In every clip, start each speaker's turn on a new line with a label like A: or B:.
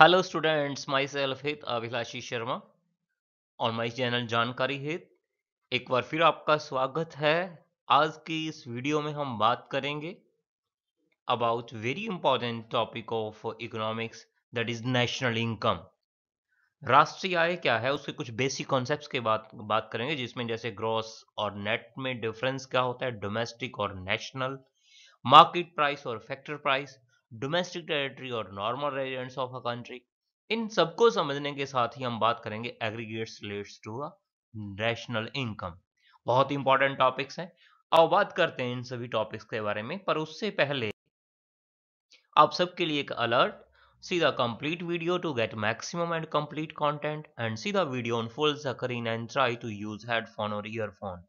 A: Hello students my self हित अभिलाषी शर्मा और my channel जानकारी हित एक बार फिर आपका स्वागत है आज की इस वीडियो में हम बात करेंगे about very important topic of economics that is national income राष्ट्रीय आय क्या है उसके कुछ बेसिक कॉन्सेप्ट्स के बात बात करेंगे जिसमें जैसे ग्रॉस और नेट में डिफरेंस क्या होता है डोमेस्टिक और नेशनल मार्केट प्राइस और फैक्टर प्राइस डोमेस्टिक टेरिटरी और normal residents of a country इन सबको समझने के साथ ही हम बात करेंगे aggregates relates to a national income बहुत इंपॉर्टेंट टॉपिक्स हैं और बात करते हैं इन सभी टॉपिक्स के बारे में पर उससे पहले आप सबके लिए एक alert see the complete video to get maximum and complete content and see the video on full screen and try to use headphone or earphone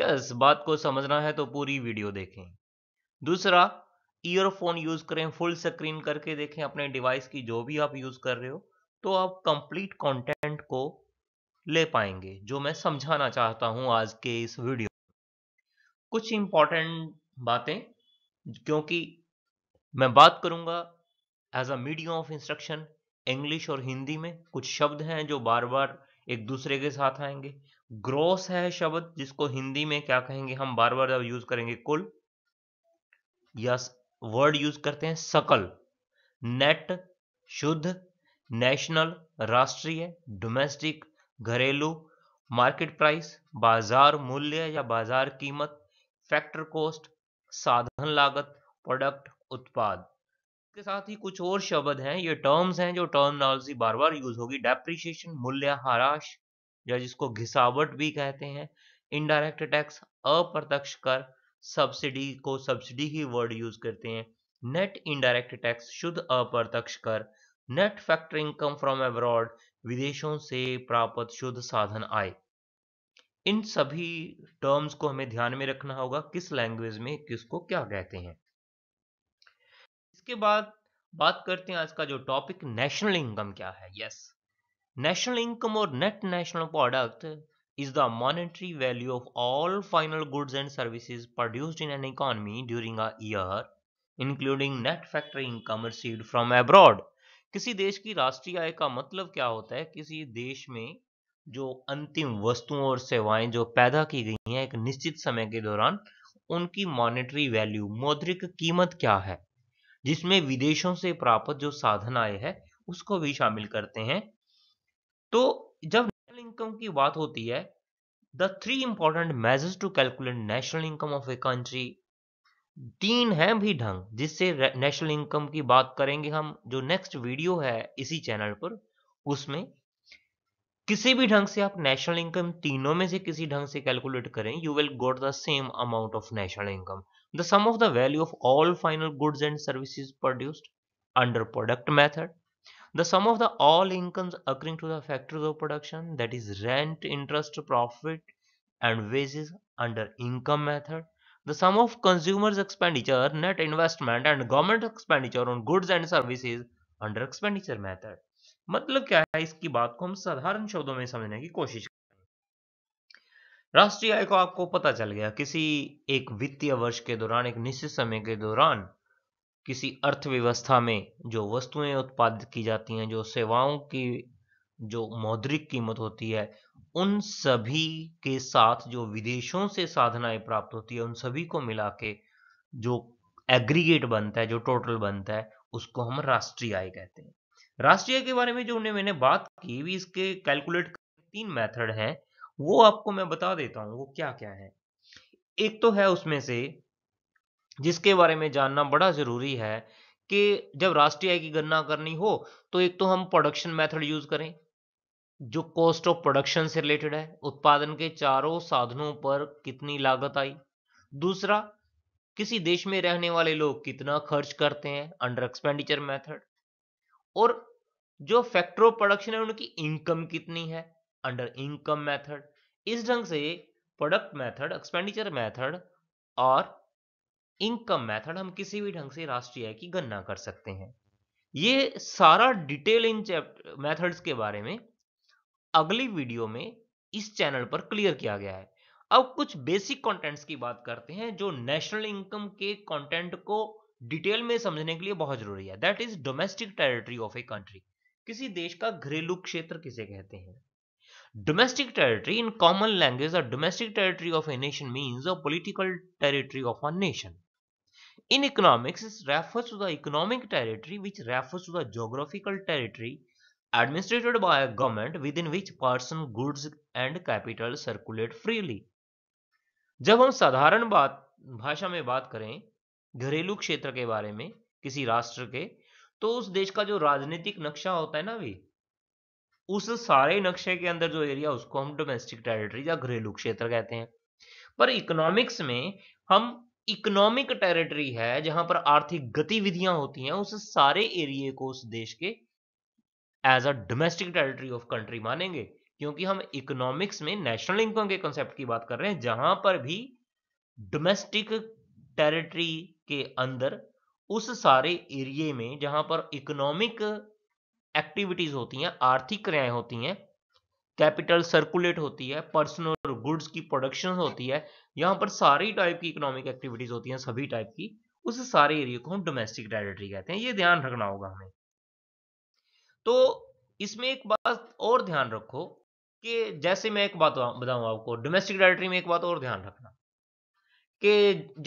A: yes बात को समझना है तो पूरी वीडियो देखें दूसरा ईयरफोन यूज़ करें फुल स्क्रीन करके देखें अपने डिवाइस की जो भी आप यूज़ कर रहे हो तो आप कंप्लीट कंटेंट को ले पाएंगे जो मैं समझाना चाहता हूं आज के इस वीडियो कुछ इंपॉर्टेंट बातें क्योंकि मैं बात करूंगा as a medium of instruction English और हिंदी में कुछ शब्द हैं जो बार बार एक दूसरे के साथ आएंगे ग्रोस है शब्द जिसको हिंदी में क्या कहेंगे हम बार बार यूज करेंगे कुल या वर्ड यूज करते हैं सकल नेट शुद्ध नेशनल राष्ट्रीय डोमेस्टिक घरेलू मार्केट प्राइस बाजार मूल्य या बाजार कीमत फैक्टर कोस्ट साधन लागत प्रोडक्ट उत्पाद के साथ ही कुछ और शब्द हैं ये टर्म्स हैं जो टर्मिनोलॉजी बार बार यूज होगी डेप्रिशिएशन मूल्यह्रास या जिसको घिसावट भी कहते हैं इनडायरेक्ट टैक्स अप्रत्यक्ष कर सब्सिडी को सब्सिडी ही वर्ड यूज करते हैं नेट इनडायरेक्ट टैक्स शुद्ध अप्रत्यक्ष कर net factor income from abroad विदेशों से प्राप्त शुद्ध साधन आय इन सभी टर्म्स को हमें ध्यान में रखना होगा किस लैंग्वेज में किसको क्या कहते हैं इसके बाद बात करते हैं आज का जो टॉपिक नेशनल इनकम क्या है यस नेशनल इनकम और net national product is the monetary value of all final goods and services produced in an economy during a year including net factory income received from abroad किसी देश की राष्ट्रीय आय का मतलब क्या होता है किसी देश में जो अंतिम वस्तुओं और सेवाएं जो पैदा की गई हैं एक निश्चित समय के दौरान उनकी मॉनेटरी वैल्यू मौद्रिक कीमत क्या है जिसमें विदेशों से प्राप्त जो साधन आय है उसको भी शामिल करते हैं तो जब इनकम की बात होती है the three important measures to calculate national income of a country तीन हैं भी ढंग जिससे नेशनल इनकम की बात करेंगे हम जो नेक्स्ट वीडियो है इसी चैनल पर उसमें किसी भी ढंग से आप नेशनल इनकम तीनों में से किसी ढंग से कैलकुलेट करें you will got the same amount of national income the sum of the value of all final goods and services produced under product method The sum of the all incomes accruing to the factors of production that is rent, interest, profit and wages under income method. The sum of consumers expenditure, net investment and government expenditure on goods and services under expenditure method. मतलब क्या है इसकी बात को हम साधारण शब्दों में समझने की कोशिश करें राष्ट्रीय आय को आपको पता चल गया किसी एक वित्तीय वर्ष के दौरान एक निश्चित समय के दौरान किसी अर्थव्यवस्था में जो वस्तुएं उत्पादित की जाती हैं जो सेवाओं की जो मौद्रिक कीमत होती है उन सभी के साथ जो विदेशों से साधनाएं प्राप्त होती है उन सभी को मिला के जो एग्रीगेट बनता है जो टोटल बनता है उसको हम राष्ट्रीय आय कहते हैं राष्ट्रीय के बारे में जो उन्हें मैंने बात की भी इसके कैलकुलेट तीन मेथड हैं वो आपको मैं बता देता हूँ वो क्या क्या है एक तो है उसमें से जिसके बारे में जानना बड़ा ज़रूरी है कि जब राष्ट्रीय आय की गणना करनी हो तो एक तो हम प्रोडक्शन मेथड यूज़ करें जो कॉस्ट ऑफ प्रोडक्शन से रिलेटेड है उत्पादन के चारों साधनों पर कितनी लागत आई दूसरा किसी देश में रहने वाले लोग कितना खर्च करते हैं अंडर एक्सपेंडिचर मेथड और जो फैक्टर ऑफ प्रोडक्शन है उनकी इनकम कितनी है अंडर इनकम मेथड इस ढंग से प्रोडक्ट मेथड एक्सपेंडिचर मेथड और इनकम मेथड हम किसी भी ढंग से राष्ट्रीय आय की गणना कर सकते हैं ये सारा डिटेल इन मेथड्स के बारे में अगली वीडियो में इस चैनल पर क्लियर किया गया है अब कुछ बेसिक कंटेंट्स की बात करते हैं जो नेशनल इनकम के कंटेंट को डिटेल में समझने के लिए बहुत जरूरी है that is domestic territory of a country किसी देश का घरेलू क्षेत्र किसे कहते हैं domestic territory in common language और domestic territory of a nation means a political territory of a nation In economics, it refers to the economic territory which refers to the geographical territory administered by a government within which person, goods and capital circulate freely. जब हम साधारण बात भाषा में बात करें घरेलू क्षेत्र के बारे में किसी राष्ट्र के तो उस देश का जो राजनीतिक नक्शा होता है ना अभी उस सारे नक्शे के अंदर जो एरिया उसको हम डोमेस्टिक टेरिटरी या घरेलू क्षेत्र कहते हैं पर इकोनॉमिक्स में हम इकोनॉमिक टेरिटरी है जहां पर आर्थिक गतिविधियां होती हैं उस सारे एरिए को उस देश के as a domestic territory of country मानेंगे क्योंकि हम इकोनॉमिक्स में नेशनल इनकम के कॉन्सेप्ट की बात कर रहे हैं जहां पर भी डोमेस्टिक टेरिटरी के अंदर उस सारे एरिए में जहां पर इकोनॉमिक एक्टिविटीज होती हैं आर्थिक क्रियाएं होती हैं कैपिटल सर्कुलेट होती है पर्सनल गुड्स की प्रोडक्शन होती है यहाँ पर सारी टाइप की इकोनॉमिक एक्टिविटीज होती हैं सभी टाइप की उस सारे एरिया को हम डोमेस्टिक टेरिटरी कहते हैं ये ध्यान रखना होगा हमें तो इसमें एक बात और ध्यान रखो कि जैसे मैं एक बात बताऊँ आपको डोमेस्टिक टेरिटरी में एक बात और ध्यान रखना कि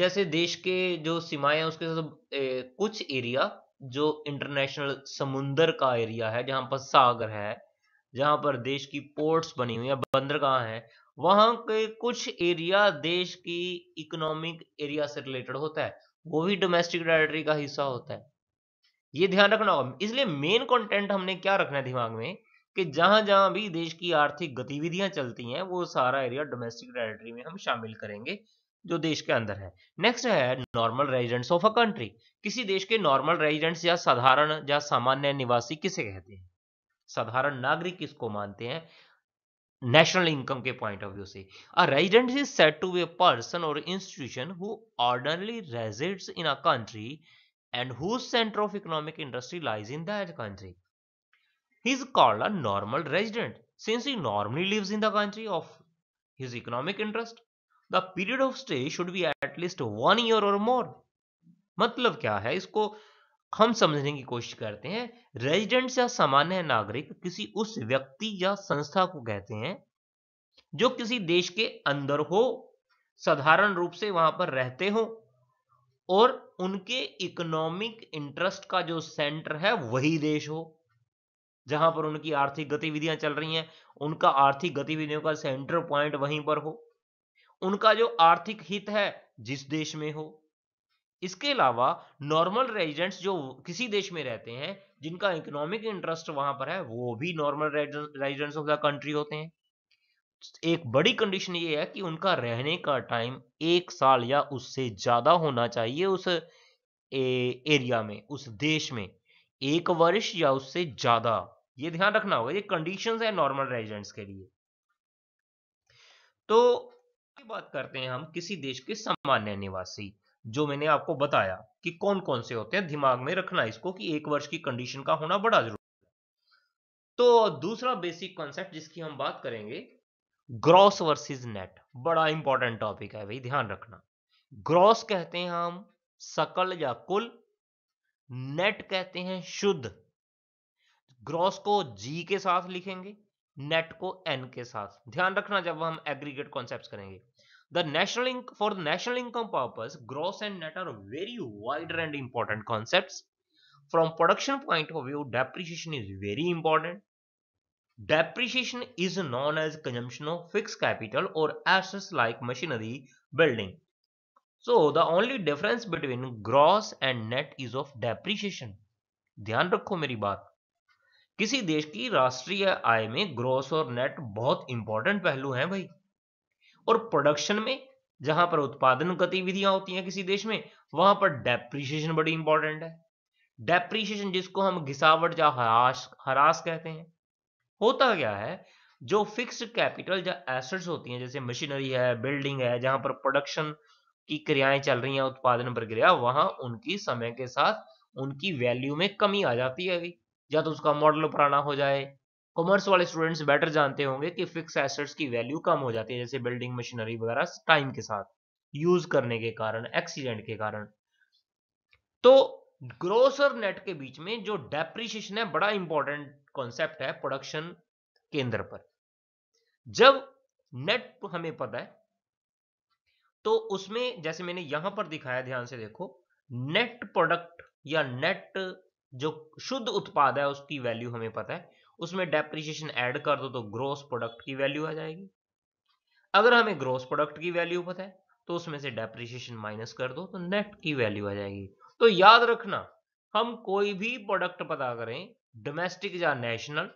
A: जैसे देश के जो सीमाएं हैं उसके साथ ए, कुछ एरिया जो इंटरनेशनल समुंदर का एरिया है जहां पर सागर है जहां पर देश की पोर्ट्स बनी हुई है बंदरगाह है वहां के कुछ एरिया देश की इकोनॉमिक एरिया से रिलेटेड होता है वो भी डोमेस्टिक टेरिटरी का हिस्सा होता है ये ध्यान रखना होगा इसलिए मेन कंटेंट हमने क्या रखना है दिमाग में कि जहां जहां भी देश की आर्थिक गतिविधियां चलती हैं वो सारा एरिया डोमेस्टिक टेरिटरी में हम शामिल करेंगे जो देश के अंदर है नेक्स्ट है normal residents of a country किसी देश के नॉर्मल रेजिडेंट्स या साधारण या सामान्य निवासी किसे कहते हैं साधारण नागरिक इसको मानते हैं नेशनल इनकम के पॉइंट ऑफ व्यू से a resident is set to be a person और institution who orderly resides in a country and who centre of economic industry lies in that country he is called a normal resident since he normally lives in the country of his economic interest the period of stay should be at least one year और more मतलब क्या है इसको हम समझने की कोशिश करते हैं रेजिडेंट या सामान्य नागरिक किसी उस व्यक्ति या संस्था को कहते हैं जो किसी देश के अंदर हो साधारण रूप से वहां पर रहते हो और उनके इकोनॉमिक इंटरेस्ट का जो सेंटर है वही देश हो जहां पर उनकी आर्थिक गतिविधियां चल रही हैं उनका आर्थिक गतिविधियों का सेंटर पॉइंट वहीं पर हो उनका जो आर्थिक हित है जिस देश में हो इसके अलावा नॉर्मल रेजिडेंट्स जो किसी देश में रहते हैं जिनका इकोनॉमिक इंटरेस्ट वहां पर है वो भी normal residents of the country होते हैं एक बड़ी कंडीशन ये है कि उनका रहने का टाइम एक साल या उससे ज्यादा होना चाहिए उस ए, एरिया में उस देश में एक वर्ष या उससे ज्यादा ये ध्यान रखना होगा ये कंडीशंस है नॉर्मल रेजिडेंट्स के लिए तो बात करते हैं हम किसी देश के सामान्य निवासी जो मैंने आपको बताया कि कौन कौन से होते हैं दिमाग में रखना इसको कि एक वर्ष की कंडीशन का होना बड़ा जरूरी है तो दूसरा बेसिक कॉन्सेप्ट जिसकी हम बात करेंगे ग्रॉस वर्सेस नेट बड़ा इंपॉर्टेंट टॉपिक है भाई ध्यान रखना ग्रॉस कहते हैं हम सकल या कुल नेट कहते हैं शुद्ध ग्रॉस को जी के साथ लिखेंगे नेट को एन के साथ ध्यान रखना जब हम एग्रीगेट कॉन्सेप्ट करेंगे The national in- for the national income purpose, gross and net are very wider and important concepts. From production point of view, depreciation is very important. Depreciation is known as consumption of fixed capital or assets like machinery, building. So the only difference between gross and net is of depreciation. ध्यान रखो मेरी बात किसी देश की राष्ट्रीय आय में gross और नेट बहुत इंपॉर्टेंट पहलू हैं भाई और प्रोडक्शन में जहां पर उत्पादन गतिविधियां होती हैं किसी देश में वहां पर डेप्रीशिएशन बड़ी इंपॉर्टेंट है डेप्रीशिएशन जिसको हम घिसावट या हराश हरास कहते हैं होता क्या है जो फिक्स्ड कैपिटल या एसेट्स होती हैं जैसे मशीनरी है बिल्डिंग है जहां पर प्रोडक्शन की क्रियाएं चल रही हैं उत्पादन प्रक्रिया वहां उनकी समय के साथ उनकी वैल्यू में कमी आ जाती है या तो उसका मॉडल पुराना हो जाए कॉमर्स वाले स्टूडेंट्स बेटर जानते होंगे कि फिक्स एसेट्स की वैल्यू कम हो जाती है जैसे बिल्डिंग मशीनरी वगैरह टाइम के साथ यूज करने के कारण एक्सीडेंट के कारण तो ग्रोस और नेट के बीच में जो डेप्रिशिएशन है बड़ा इंपॉर्टेंट कॉन्सेप्ट है प्रोडक्शन केंद्र पर जब नेट हमें पता है तो उसमें जैसे मैंने यहां पर दिखाया ध्यान से देखो नेट प्रोडक्ट या नेट जो शुद्ध उत्पाद है उसकी वैल्यू हमें पता है उसमें डेप्रिशिएशन ऐड कर दो तो ग्रोस प्रोडक्ट की वैल्यू आ जाएगी अगर हमें ग्रोस प्रोडक्ट की वैल्यू पता है तो उसमें से डेप्रिसिएशन माइनस कर दो तो नेट की वैल्यू आ जाएगी तो याद रखना हम कोई भी प्रोडक्ट पता करें डोमेस्टिक या नेशनल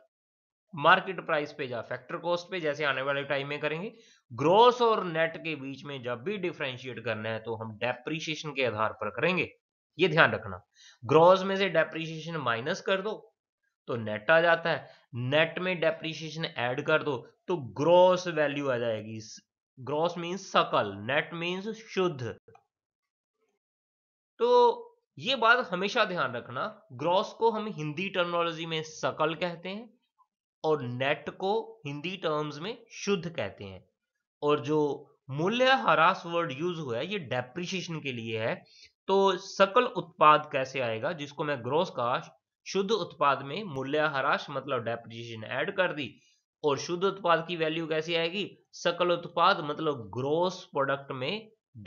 A: मार्केट प्राइस पे या फैक्टर कॉस्ट पे जैसे आने वाले टाइम में करेंगे ग्रोस और नेट के बीच में जब भी डिफ्रेंशिएट करना है तो हम डेप्रिशिएशन के आधार पर करेंगे ये ध्यान रखना ग्रोस में से डेप्रिशिएशन माइनस कर दो तो नेट आ जाता है नेट में डेप्रीशिएशन ऐड कर दो तो ग्रॉस वैल्यू आ जाएगी ग्रॉस मीन्स सकल नेट मीन्स शुद्ध तो ये बात हमेशा ध्यान रखना ग्रॉस को हम हिंदी टर्मोलॉजी में सकल कहते हैं और नेट को हिंदी टर्म्स में शुद्ध कहते हैं और जो मूल्य हरास वर्ड यूज हुआ है ये डेप्रिशिएशन के लिए है तो सकल उत्पाद कैसे आएगा जिसको मैं ग्रोस कहा शुद्ध उत्पाद में मूल्य हराश मतलब डेप्रिशिएशन ऐड कर दी और शुद्ध उत्पाद की वैल्यू कैसी आएगी सकल उत्पाद मतलब ग्रोस प्रोडक्ट में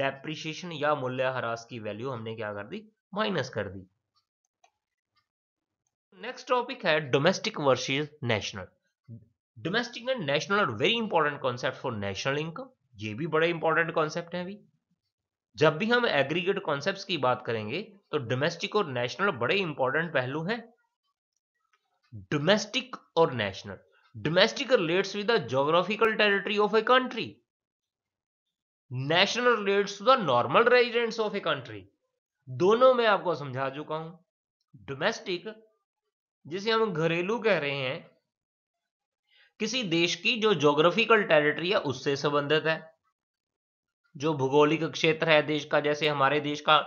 A: डेप्रिशिएशन या मूल्य हराश की वैल्यू हमने क्या कर दी माइनस कर दी नेक्स्ट टॉपिक है domestic versus national domestic and national are very important concept for national income ये भी बड़े इंपॉर्टेंट कॉन्सेप्ट है अभी जब भी हम एग्रीगेट कॉन्सेप्ट की बात करेंगे तो डोमेस्टिक और नेशनल बड़े इंपॉर्टेंट पहलू हैं डोमेस्टिक और national domestic relates with the geographical territory of a country national relates to the normal residents of a country दोनों में आपको समझा चुका हूं डोमेस्टिक जिसे हम घरेलू कह रहे हैं किसी देश की जो जोग्राफिकल टेरिटरी है उससे संबंधित है जो भूगोलिक क्षेत्र है देश का जैसे हमारे देश का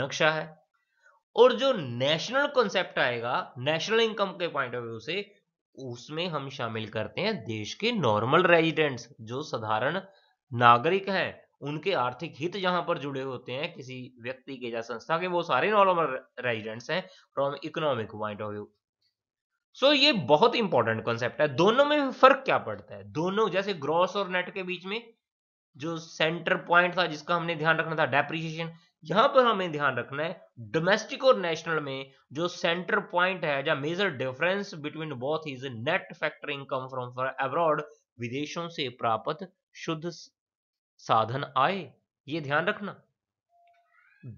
A: नक्शा है और जो नेशनल कॉन्सेप्ट आएगा नेशनल इनकम के पॉइंट ऑफ व्यू से उसमें हम शामिल करते हैं देश के नॉर्मल रेजिडेंट्स जो साधारण नागरिक हैं उनके आर्थिक हित जहां पर जुड़े होते हैं किसी व्यक्ति के या संस्था के वो सारे नॉर्मल रेजिडेंट्स हैं from economic point of view so ये बहुत इंपॉर्टेंट कॉन्सेप्ट है दोनों में फर्क क्या पड़ता है दोनों जैसे ग्रॉस और नेट के बीच में जो सेंटर पॉइंट था जिसका हमने ध्यान रखना था डेप्रीशिएशन यहां पर हमें ध्यान रखना है डोमेस्टिक और नेशनल में जो सेंटर पॉइंट है या major difference between both is net factor income from abroad विदेशों से प्राप्त शुद्ध साधन आए ये ध्यान रखना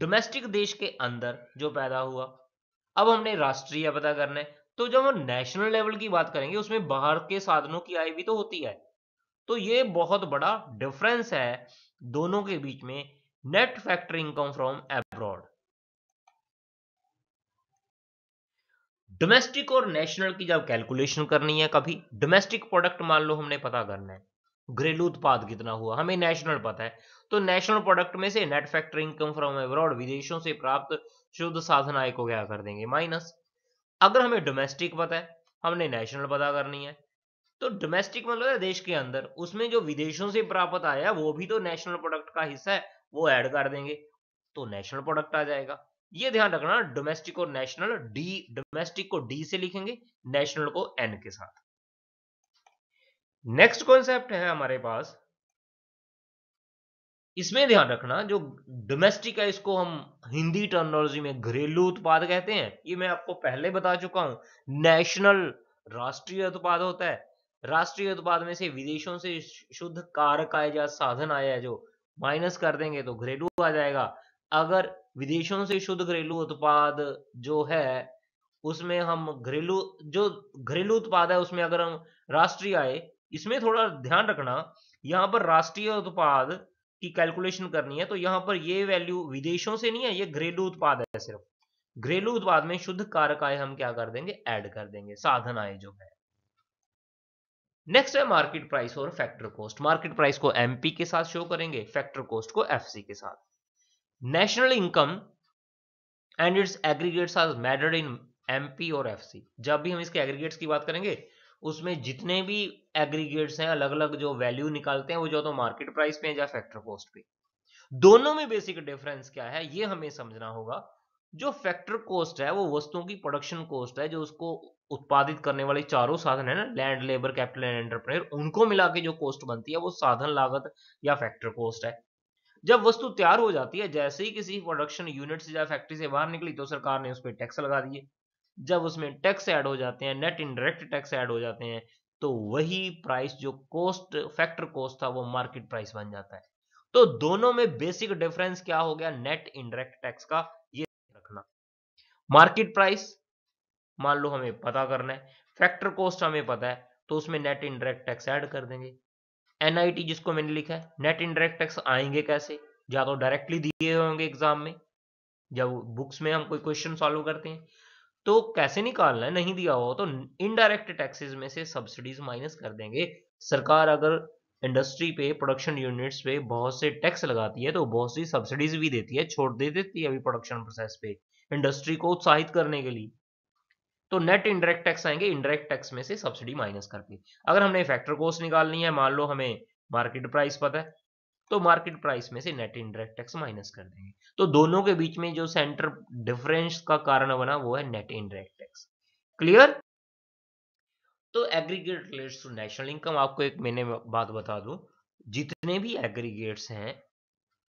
A: डोमेस्टिक देश के अंदर जो पैदा हुआ अब हमने राष्ट्रीय पता करना है तो जब हम नेशनल लेवल की बात करेंगे उसमें बाहर के साधनों की आय भी तो होती है तो ये बहुत बड़ा डिफरेंस है दोनों के बीच में net factor income from abroad domestic और नेशनल की जब कैलकुलेशन करनी है कभी डोमेस्टिक प्रोडक्ट मान लो हमने पता करना है घरेलू उत्पाद कितना हुआ हमें नेशनल पता है तो नेशनल प्रोडक्ट में से net factor income from abroad विदेशों से प्राप्त शुद्ध साधन आय को क्या कर देंगे माइनस अगर हमें डोमेस्टिक पता है हमने नेशनल पता करनी है तो डोमेस्टिक मतलब देश के अंदर उसमें जो विदेशों से प्राप्त आया वो भी तो नेशनल प्रोडक्ट का हिस्सा है वो ऐड कर देंगे तो नेशनल प्रोडक्ट आ जाएगा ये ध्यान रखना डोमेस्टिक और नेशनल डी डोमेस्टिक को डी से लिखेंगे नेशनल को एन के साथ नेक्स्ट कॉन्सेप्ट है हमारे पास इसमें ध्यान रखना जो डोमेस्टिक है इसको हम हिंदी टर्नोलॉजी में घरेलू उत्पाद कहते हैं ये मैं आपको पहले बता चुका हूं नेशनल राष्ट्रीय उत्पाद होता है राष्ट्रीय उत्पाद में से विदेशों से शुद्ध कारक आय या साधन आय है जो माइनस कर देंगे तो घरेलू आ जाएगा अगर विदेशों से शुद्ध घरेलू उत्पाद जो है उसमें हम घरेलू जो घरेलू उत्पाद है उसमें अगर हम राष्ट्रीय आय इसमें थोड़ा ध्यान रखना यहाँ पर राष्ट्रीय उत्पाद की कैलकुलेशन करनी है तो यहाँ पर ये वैल्यू विदेशों से नहीं है ये घरेलू उत्पाद है सिर्फ घरेलू उत्पाद में शुद्ध कारक आय हम क्या कर देंगे ऐड कर देंगे साधन आय जो है नेक्स्ट है मार्केट प्राइस और फैक्टर कॉस्ट मार्केट प्राइस को एमपी के साथ शो करेंगे फैक्टर कॉस्ट को एफसी के साथ national income and its aggregates are measured in MP और एफसी जब भी हम इसके एग्रीगेट्स की बात करेंगे उसमें जितने भी एग्रीगेट्स हैं अलग अलग जो वैल्यू निकालते हैं वो जो तो मार्केट प्राइस पे है या फैक्टर कॉस्ट पे दोनों में बेसिक डिफरेंस क्या है ये हमें समझना होगा जो फैक्टर कॉस्ट है वो वस्तुओं की प्रोडक्शन कॉस्ट है जो उसको उत्पादित करने वाले चारों साधन है ना land labour capital and entrepreneur उनको मिला के जो कॉस्ट बनती है वो साधन लागत या फैक्टर कॉस्ट है जब वस्तु तैयार हो जाती है जैसे ही किसी प्रोडक्शन यूनिट से या फैक्ट्री से बाहर निकली तो सरकार ने उस पर टैक्स लगा दिए जब उसमें टैक्स ऐड हो जाते हैं नेट इनडायरेक्ट टैक्स ऐड हो जाते हैं तो वही प्राइस जो कॉस्ट फैक्टर कॉस्ट था वो मार्केट प्राइस बन जाता है तो दोनों में बेसिक डिफरेंस क्या हो गया नेट इनडायरेक्ट टैक्स का ये रखना मार्केट प्राइस मान लो हमें पता करना है फैक्टर कॉस्ट हमें पता है तो उसमें नेट इनडायरेक्ट टैक्स ऐड कर देंगे एनआईटी जिसको मैंने लिखा है नेट इनडायरेक्ट टैक्स आएंगे कैसे या तो डायरेक्टली दिए होंगे एग्जाम में जब बुक्स में हम कोई क्वेश्चन सॉल्व करते हैं तो कैसे निकालना है नहीं दिया हुआ तो इनडायरेक्ट टैक्सेस में से सब्सिडीज माइनस कर देंगे सरकार अगर इंडस्ट्री पे प्रोडक्शन यूनिट्स पे बहुत से टैक्स लगाती है तो बहुत सी सब्सिडीज भी देती है छोड़ दे देती है अभी प्रोडक्शन प्रोसेस पे इंडस्ट्री को उत्साहित करने के लिए तो नेट इंडायरेक्ट टैक्स आएंगे इंडायरेक्ट टैक्स में से सब्सिडी माइनस करके अगर हमने फैक्टर कोस्ट निकालनी है मान लो हमें मार्केट प्राइस पता है तो मार्केट प्राइस में से नेट इंडायरेक्ट टैक्स माइनस कर देंगे तो दोनों के बीच में जो सेंटर डिफरेंस का कारण बना वो है नेट इंडायरेक्ट टैक्स क्लियर तो aggregate relates to national income आपको एक मैंने बात बता दूं जितने भी एग्रीगेट्स हैं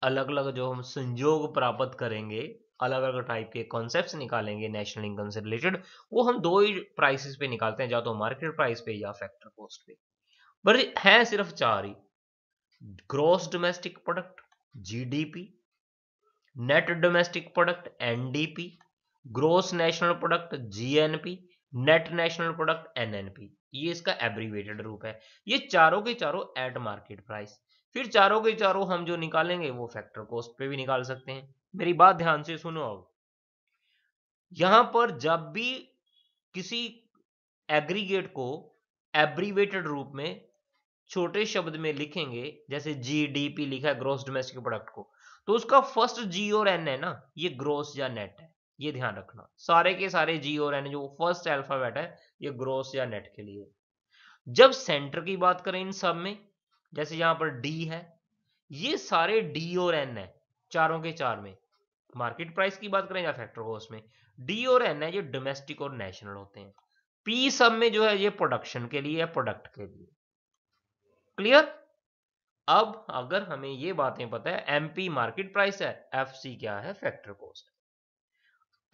A: अलग अलग जो हम संजोग प्राप्त करेंगे अलग अलग टाइप के कॉन्सेप्ट निकालेंगे नेशनल इनकम से रिलेटेड वो हम दो ही प्राइसेस पे निकालते हैं या तो मार्केट प्राइस पे या फैक्टर कॉस्ट पे पर है सिर्फ चार ही gross domestic product GDP net domestic product NDP gross national product GNP net national product NNP ये इसका एब्रीवेटेड रूप है ये चारों के चारों एट मार्केट प्राइस फिर चारों के चारों हम जो निकालेंगे वो फैक्टर कॉस्ट पे भी निकाल सकते हैं मेरी बात ध्यान से सुनो अब यहां पर जब भी किसी एग्रीगेट को एब्रीवेटेड रूप में छोटे शब्द में लिखेंगे जैसे जी डी पी लिखा है ग्रोस डोमेस्टिक प्रोडक्ट को तो उसका फर्स्ट जी और एन है ना ये ग्रोस या नेट है ये ध्यान रखना सारे के सारे जी और एन जो फर्स्ट अल्फाबेट है ये ग्रोस या नेट के लिए जब सेंटर की बात करें इन सब में जैसे यहां पर डी है ये सारे डी और एन है चारों के चार में मार्केट प्राइस की बात करें या फैक्टर कॉस्ट में डी और एन है ये डोमेस्टिक और नेशनल होते हैं पी सब में जो है ये प्रोडक्शन के लिए या प्रोडक्ट के लिए क्लियर अब अगर हमें ये बातें पता है एमपी मार्केट प्राइस है एफसी क्या है फैक्टर कॉस्ट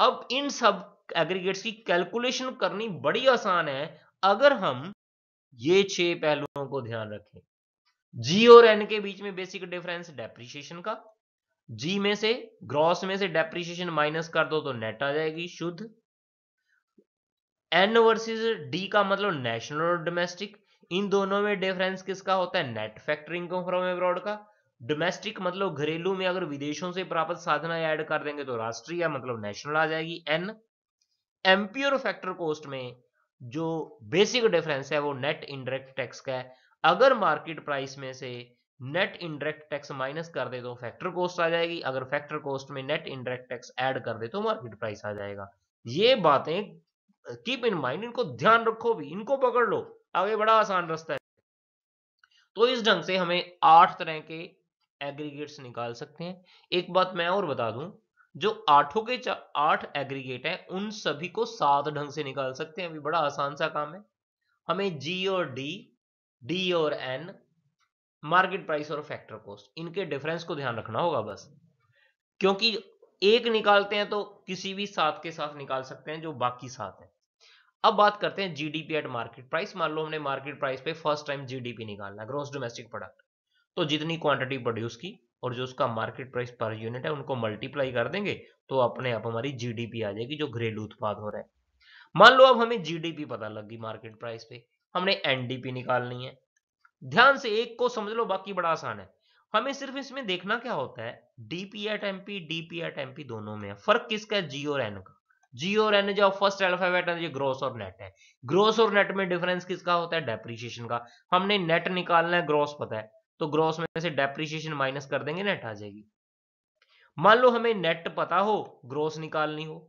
A: अब इन सब एग्रीगेट्स की कैलकुलेशन करनी बड़ी आसान है अगर हम ये छह पहलुओं को ध्यान रखें जी और एन के बीच में बेसिक डिफरेंस डेप्रिसिएशन का जी में से ग्रॉस में से डेप्रिशिएशन माइनस कर दो तो नेट आ जाएगी शुद्ध एन वर्सेस डी का मतलब नेशनल और डोमेस्टिक इन दोनों में डिफरेंस किसका होता है net factor income from abroad का डोमेस्टिक मतलब घरेलू में अगर विदेशों से प्राप्त साधना ऐड कर देंगे तो राष्ट्रीय मतलब नेशनल आ जाएगी एन एम्प्योर फैक्टर कोस्ट में जो बेसिक डिफरेंस है वो नेट इनडायरेक्ट टैक्स का है अगर मार्केट प्राइस में से नेट इनडायरेक्ट टैक्स माइनस कर दे तो फैक्टर कॉस्ट आ जाएगी अगर फैक्टर कॉस्ट में नेट इनडायरेक्ट टैक्स ऐड कर दे तो मार्केट प्राइस आ जाएगा ये बातें कीप इन माइंड इनको ध्यान रखो भी इनको पकड़ लो आगे बड़ा आसान रास्ता है तो इस ढंग से हमें आठ तरह के एग्रीगेट्स निकाल सकते हैं एक बात मैं और बता दूं जो आठों के आठ एग्रीगेट हैं उन सभी को सात ढंग से निकाल सकते हैं अभी बड़ा आसान सा काम है हमें जी और डी डी और एन मार्केट प्राइस और फैक्टर कॉस्ट इनके डिफरेंस को ध्यान रखना होगा बस क्योंकि एक निकालते हैं तो किसी भी साथ के साथ निकाल सकते हैं जो बाकी साथ हैं अब बात करते हैं जीडीपी एट मार्केट प्राइस मान लो हमने मार्केट प्राइस पे फर्स्ट टाइम जीडीपी निकालना ग्रोस डोमेस्टिक प्रोडक्ट तो जितनी क्वांटिटी प्रोड्यूस की और जो उसका मार्केट प्राइस पर यूनिट है उनको मल्टीप्लाई कर देंगे तो अपने आप हमारी जीडीपी आ जाएगी जो घरेलू उत्पाद हो रहा है मान लो अब हमें जीडीपी पता लग गई मार्केट प्राइस पे हमने एनडीपी निकालनी है ध्यान से एक को समझ लो बाकी बड़ा आसान है हमें सिर्फ इसमें देखना क्या होता है DP at MP DP at MP दोनों में फर्क किसका है जी और एन का जी और एन जो फर्स्ट अल्फाबेट है ये ग्रोस और नेट है ग्रोस और नेट में डिफरेंस किसका होता है डेप्रिशिएशन का हमने नेट निकालना है ग्रोस पता है तो ग्रोस में से डेप्रिशिएशन माइनस कर देंगे नेट आ जाएगी मान लो हमें नेट पता हो ग्रोस निकालनी हो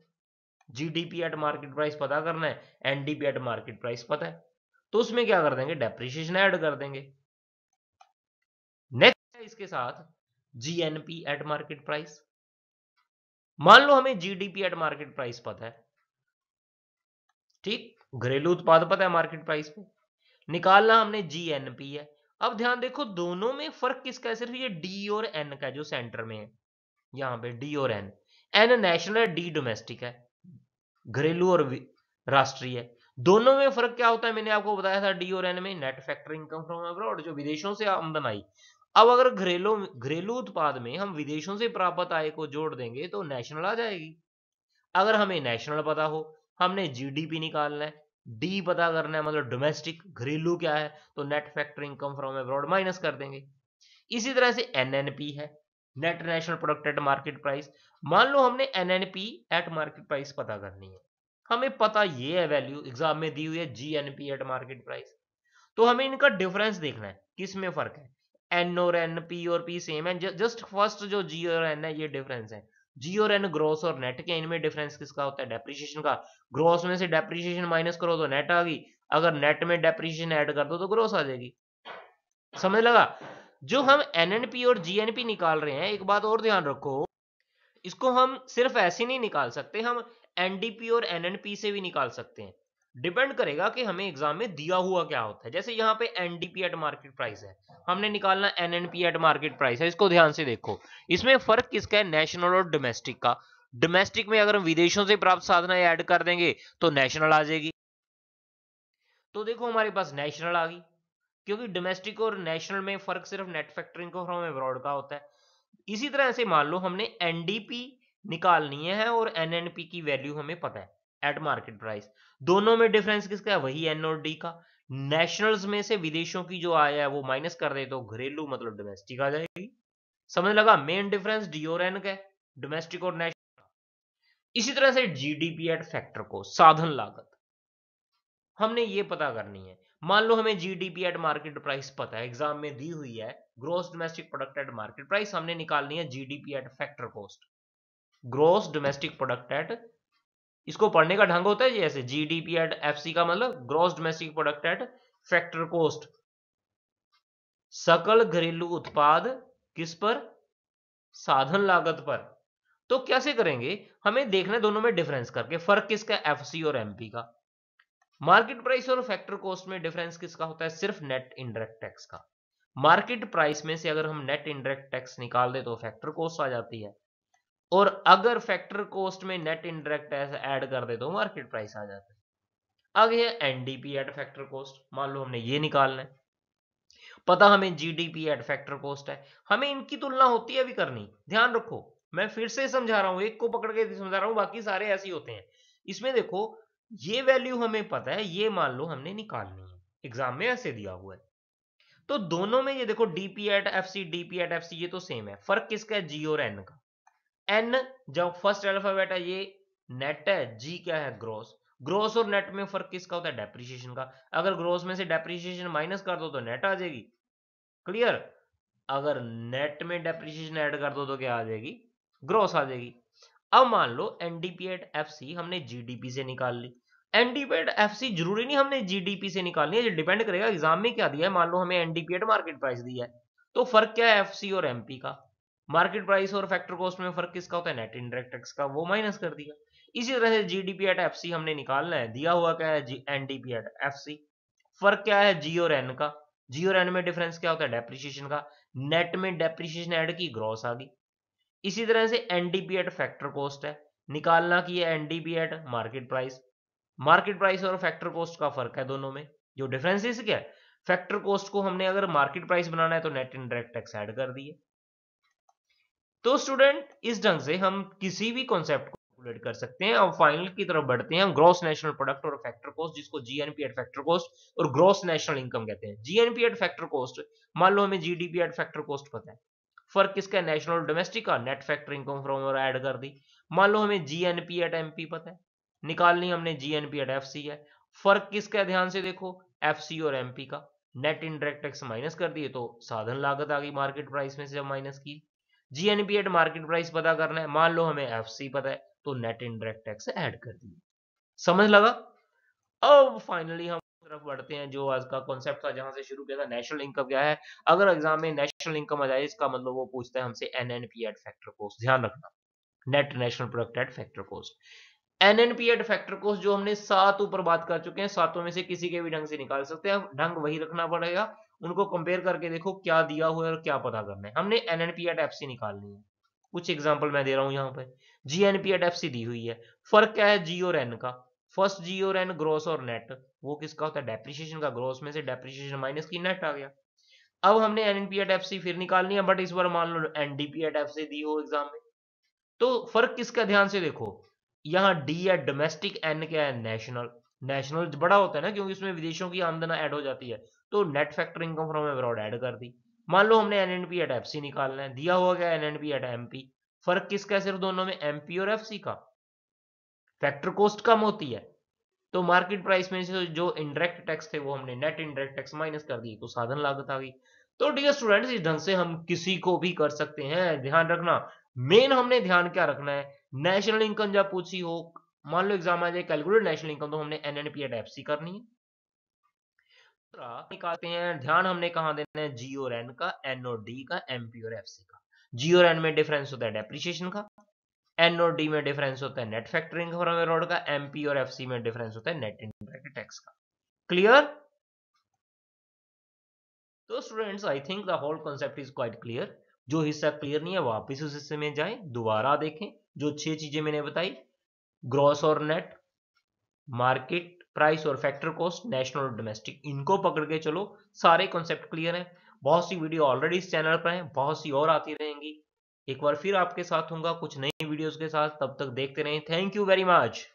A: जीडीपी एट मार्केट प्राइस पता करना है एनडीपी एट मार्केट प्राइस पता है तो उसमें क्या कर देंगे डेप्रिशिएशन ऐड कर देंगे नेक्स्ट है इसके साथ जीएनपी एट मार्केट प्राइस मान लो हमें जीडीपी एट मार्केट प्राइस पता है ठीक घरेलू उत्पाद पता है मार्केट प्राइस पे निकालना हमने जीएनपी है अब ध्यान देखो दोनों में फर्क किसका है सिर्फ ये डी और एन का है जो सेंटर में है यहां पे डी और एन एन नेशनल है डी डोमेस्टिक है घरेलू और राष्ट्रीय है दोनों में फर्क क्या होता है मैंने आपको बताया था डी और एन में net factor income from abroad जो विदेशों से आमदन आई अब अगर घरेलू घरेलू उत्पाद में हम विदेशों से प्राप्त आय को जोड़ देंगे तो नेशनल आ जाएगी अगर हमें नेशनल पता हो हमने जीडीपी निकालना है डी पता करना है मतलब डोमेस्टिक घरेलू क्या है तो net factor income from abroad minus कर देंगे इसी तरह से एनएनपी है net national product at market price मान लो हमने एनएनपी एट मार्केट प्राइस पता करनी है हमें पता ये है वैल्यू एग्जाम में दी हुई है G N P at market price तो हमें इनका डिफरेंस देखना है किस में फर्क है एन और एन पी और पी सेम है जस्ट फर्स्ट जो जी और एन है ये डिफरेंस है जी और एन ग्रॉस और नेट के इनमें डिफरेंस किसका होता है डेप्रिसिएशन का ग्रॉस में से डेप्रिसिएशन माइनस करो तो नेट आ गई अगर नेट में डेप्रिसिएशन ऐड कर दो तो ग्रॉस आ जाएगी समझ लगा जो हम एन एन पी और जी एन पी निकाल रहे हैं एक बात और ध्यान रखो इसको हम सिर्फ ऐसे नहीं निकाल सकते हम एनडीपी और एनएनपी से भी निकाल सकते हैं डिपेंड करेगा कि हमें एग्जाम में दिया हुआ क्या होता है जैसे यहाँ पे एनडीपी एट मार्केट प्राइस है हमने निकालना एनएनपी एट मार्केट प्राइस है इसको ध्यान से देखो इसमें फर्क किसका है नेशनल और डोमेस्टिक का डोमेस्टिक में अगर हम विदेशों से प्राप्त साधना ऐड कर देंगे तो नेशनल आ जाएगी तो देखो हमारे पास नेशनल आ गई क्योंकि डोमेस्टिक और नेशनल में फर्क सिर्फ नेट फैक्टरिंग का होता है इसी तरह से मान लो हमने एनडीपी निकालनी है और एन एन पी की वैल्यू हमें पता है एट मार्केट प्राइस दोनों में डिफरेंस किसका है वही एन और डी का नेशनल्स में से विदेशों की जो आया है वो माइनस कर दे तो घरेलू मतलब डोमेस्टिक आ जाएगी समझ लगा मेन डिफरेंस डी और एन का डोमेस्टिक और नेशनल इसी तरह से जीडीपी एट फैक्टर को साधन लागत हमने ये पता करनी है मान लो हमें जीडीपी एट मार्केट प्राइस पता है एग्जाम में दी हुई है gross domestic product at market price हमने निकालनी है GDP at factor cost gross domestic product at इसको पढ़ने का ढंग होता है जैसे G D P at F C का मतलब gross domestic product at factor cost सकल घरेलू उत्पाद किस पर साधन लागत पर तो कैसे करेंगे हमें देखना दोनों में डिफरेंस करके फर्क किसका एफ सी और एमपी का मार्केट प्राइस और फैक्टर कोस्ट में डिफरेंस किसका होता है सिर्फ नेट इनडायरेक्ट टैक्स का मार्केट प्राइस में से अगर हम नेट इनडायरेक्ट टैक्स निकाल दे तो फैक्टर कोस्ट आ जाती है और अगर फैक्टर कॉस्ट में नेट इंडायरेक्ट ऐड कर दे तो मार्केट प्राइस आ जाता है अब ये एनडीपी एट फैक्टर कॉस्ट मान लो हमने ये निकालना है पता हमें जीडीपी एट फैक्टर कॉस्ट है हमें इनकी तुलना होती है अभी करनी ध्यान रखो मैं फिर से समझा रहा हूं एक को पकड़ के समझा रहा हूं बाकी सारे ऐसे होते हैं इसमें देखो ये वैल्यू हमें पता है ये मान लो हमने निकालनी है एग्जाम में ऐसे दिया हुआ है तो दोनों में ये देखो DP at F C DP at F C ये तो सेम है फर्क किसका है जी और एन का एन जब फर्स्ट अल्फाबेट है ये नेट है जी क्या है ग्रोस ग्रोस और नेट में फर्क किसका होता है डेप्रिसिएशन का अगर ग्रोस में से डेप्रिसिएशन माइनस कर दो तो नेट आ जाएगी क्लियर अगर नेट में डेप्रिसिएशन ऐड कर दो तो क्या आ जाएगी ग्रोस आ जाएगी अब मान लो एनडीपी एट एफ सी हमने जीडीपी से निकाल ली एनडीपी एट एफ सी जरूरी नहीं हमने जीडीपी से निकालनी है डिपेंड करेगा एग्जाम में क्या दिया है मान लो हमें एनडीपी एट मार्केट प्राइस दिया है तो फर्क क्या है एफ सी और एमपी का मार्केट प्राइस और फैक्टर कॉस्ट में फर्क किसका होता है नेट इनडायरेक्ट टैक्स का वो माइनस कर दिया इसी तरह से जीडीपी एट एफसी हमने निकालना है दिया हुआ क्या है एनडीपी एट एफसी फर्क क्या है जी और एन का जी और एन में डिफरेंस क्या होता है डेप्रिसिएशन का नेट में डेप्रिसिएशन ऐड की ग्रॉस आ गई इसी तरह से एनडीपी एट फैक्टर कॉस्ट है निकालना की है NDP at market price market price और फैक्टर कॉस्ट का फर्क है दोनों में जो डिफरेंस क्या है फैक्टर कॉस्ट को हमने अगर मार्केट प्राइस बनाना है तो नेट इनडायरेक्ट टैक्स ऐड कर दिए तो स्टूडेंट इस ढंग से हम किसी भी कॉन्सेप्ट को कैलकुलेट कर सकते हैं अब फाइनल की तरफ बढ़ते हैं हम ग्रॉस नेशनल प्रोडक्ट और फैक्टर कॉस्ट जिसको जीएनपी एट फैक्टर कॉस्ट और ग्रॉस नेशनल इनकम कहते हैं जीएनपी एट फैक्टर कॉस्ट मान लो हमें जीडीपी एट फैक्टर कॉस्ट पता है फर्क किसका नेशनल डोमेस्टिक का नेट फैक्टर इनकम फ्रॉम और ऐड कर दी मान लो हमें जीएनपी एट एमपी पता है निकालनी हमने जीएनपी एट एफसी है फर्क किसका ध्यान से देखो एफसी और एमपी का नेट इनडायरेक्ट टैक्स माइनस कर दिए तो साधन लागत आ गई मार्केट प्राइस में से जब माइनस की जीएनपी एट मार्केट प्राइस पता करना है मान लो हमें एफ पता है तो नेट इनडायरेक्ट टैक्स ऐड कर दिए समझ लगा अब फाइनली हम तरफ बढ़ते हैं जो आज का कॉन्सेप्ट था जहां से शुरू किया था नेशनल इनकम क्या है अगर एग्जाम में नेशनल इनकम आ जाए इसका मतलब वो पूछता है हमसे एनएनपी एट फैक्टर कोस्ट ध्यान रखना net national product at factor cost N N P at factor को जो हमने सात ऊपर बात कर चुके हैं सातों में से किसी के भी ढंग से निकाल सकते हैं ढंग वही रखना पड़ेगा उनको कंपेयर करके देखो क्या दिया हुआ है और क्या पता करना है हमने N N P at F C निकालनी है कुछ एग्जाम्पल मैं दे रहा हूँ यहाँ पे G N P at F C दी हुई है फर्क क्या है जी और एन का फर्स्ट जी और एन ग्रोस और नेट वो किसका होता है डेप्रिशिएशन का ग्रोस में से डेप्रिशिएशन माइनस की नेट आ गया अब हमने N N P at F C फिर निकालनी है बट इस बार मान लो N D P at F C दी हो एग्जाम में तो फर्क किसका ध्यान से देखो यहाँ डी है डोमेस्टिक एन क्या है नेशनल नेशनल तो बड़ा होता है ना क्योंकि उसमें विदेशों की आमदना ऐड हो जाती है तो net factor income from abroad add कर दी मान लो हमने N N P at F C निकालना है दिया हुआ क्या N N P at M P फर्क किसका है सिर्फ दोनों में एम पी और एफ सी का फैक्टर कोस्ट कम होती है तो मार्केट प्राइस में से जो इंडायरेक्ट टैक्स थे वो हमने नेट इंडायरेक्ट टैक्स माइनस कर दिए तो साधन लागत आ गई तो डियर स्टूडेंट्स इस ढंग से हम किसी को भी कर सकते हैं ध्यान रखना मेन हमने ध्यान क्या रखना है नेशनल इनकम जब पूछी हो मान लो एग्जाम आ जाए कैलकुलेट नेशनल इनकम तो हमने N N P at F C करनी है निकालते हैं ध्यान हमने कहा देना है जी और एन का एन और डी का एम पी और एफ सी का जी और एन में डिफरेंस होता है डेप्रिशिएशन का एन और डी में डिफरेंस होता है नेट फैक्टरिंग रोड का एम पी और एफ सी में डिफरेंस होता है नेट इनडायरेक्ट टैक्स का क्लियर तो students I think the whole concept is quite clear जो हिस्सा क्लियर नहीं है वापस उस हिस्से में जाए दोबारा देखें जो छह चीजें मैंने बताई ग्रॉस और नेट मार्केट प्राइस और फैक्टर कॉस्ट नेशनल और डोमेस्टिक इनको पकड़ के चलो सारे कॉन्सेप्ट क्लियर हैं बहुत सी वीडियो ऑलरेडी इस चैनल पर हैं बहुत सी और आती रहेंगी एक बार फिर आपके साथ होंगे कुछ नई वीडियोस के साथ तब तक देखते रहें थैंक यू वेरी मच